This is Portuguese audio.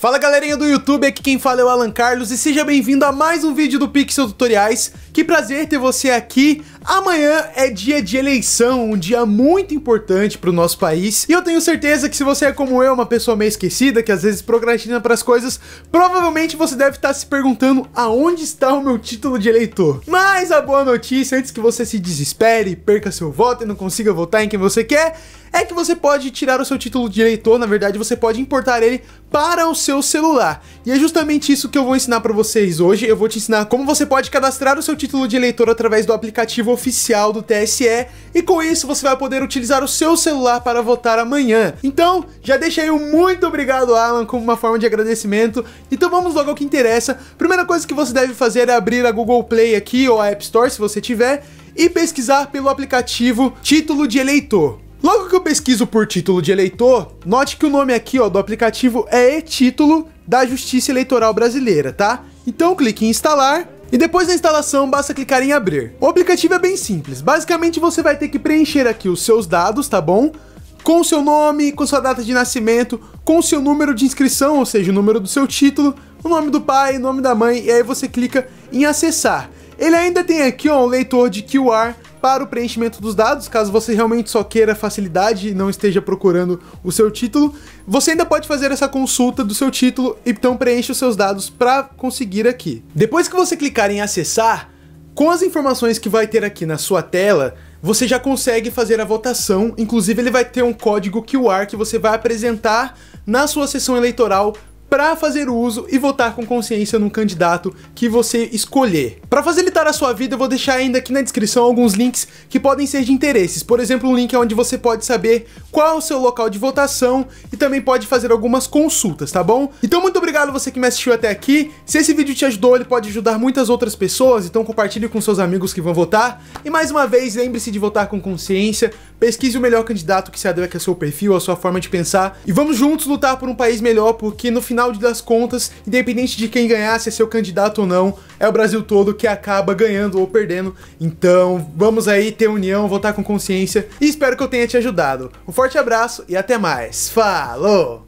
Fala galerinha do YouTube, aqui quem fala é o Alan Carlos e seja bem-vindo a mais um vídeo do Pixel Tutoriais. Que prazer ter você aqui. Amanhã é dia de eleição, um dia muito importante para o nosso país. E eu tenho certeza que se você é como eu, uma pessoa meio esquecida, que às vezes procrastina para as coisas, provavelmente você deve estar tá se perguntando aonde está o meu título de eleitor. Mas a boa notícia, antes que você se desespere, perca seu voto e não consiga votar em quem você quer, é que você pode tirar o seu título de eleitor, na verdade você pode importar ele para o seu celular. E é justamente isso que eu vou ensinar para vocês hoje. Eu vou te ensinar como você pode cadastrar o seu título de eleitor através do aplicativo aplicativo oficial do TSE e com isso você vai poder utilizar o seu celular para votar amanhã. Então, já deixa aí um muito obrigado, Alan, como uma forma de agradecimento. Então vamos logo ao que interessa. Primeira coisa que você deve fazer é abrir a Google Play aqui ou a App Store, se você tiver, e pesquisar pelo aplicativo Título de Eleitor. Logo que eu pesquiso por título de eleitor, note que o nome aqui ó, do aplicativo é e-título da Justiça Eleitoral Brasileira, tá? Então clique em instalar e depois da instalação, basta clicar em abrir. O aplicativo é bem simples, basicamente você vai ter que preencher aqui os seus dados, tá bom? Com o seu nome, com sua data de nascimento, com o seu número de inscrição, ou seja, o número do seu título, o nome do pai, o nome da mãe, e aí você clica em acessar. Ele ainda tem aqui ó, um leitor de QR para o preenchimento dos dados, caso você realmente só queira facilidade e não esteja procurando o seu título. Você ainda pode fazer essa consulta do seu título, então preenche os seus dados para conseguir aqui. Depois que você clicar em acessar, com as informações que vai ter aqui na sua tela, você já consegue fazer a votação, inclusive ele vai ter um código QR que você vai apresentar na sua sessão eleitoral para fazer uso e votar com consciência num candidato que você escolher. Para facilitar a sua vida, eu vou deixar ainda aqui na descrição alguns links que podem ser de interesses. Por exemplo, um link onde você pode saber qual é o seu local de votação também pode fazer algumas consultas, tá bom? Então muito obrigado você que me assistiu até aqui. Se esse vídeo te ajudou, ele pode ajudar muitas outras pessoas, então compartilhe com seus amigos que vão votar. E mais uma vez, lembre-se de votar com consciência, pesquise o melhor candidato que se adequa ao seu perfil, à sua forma de pensar, e vamos juntos lutar por um país melhor, porque no final das contas, independente de quem ganhar, se é seu candidato ou não, é o Brasil todo que acaba ganhando ou perdendo. Então, vamos aí ter união, votar com consciência, e espero que eu tenha te ajudado. Um forte abraço e até mais. Fá! Falou!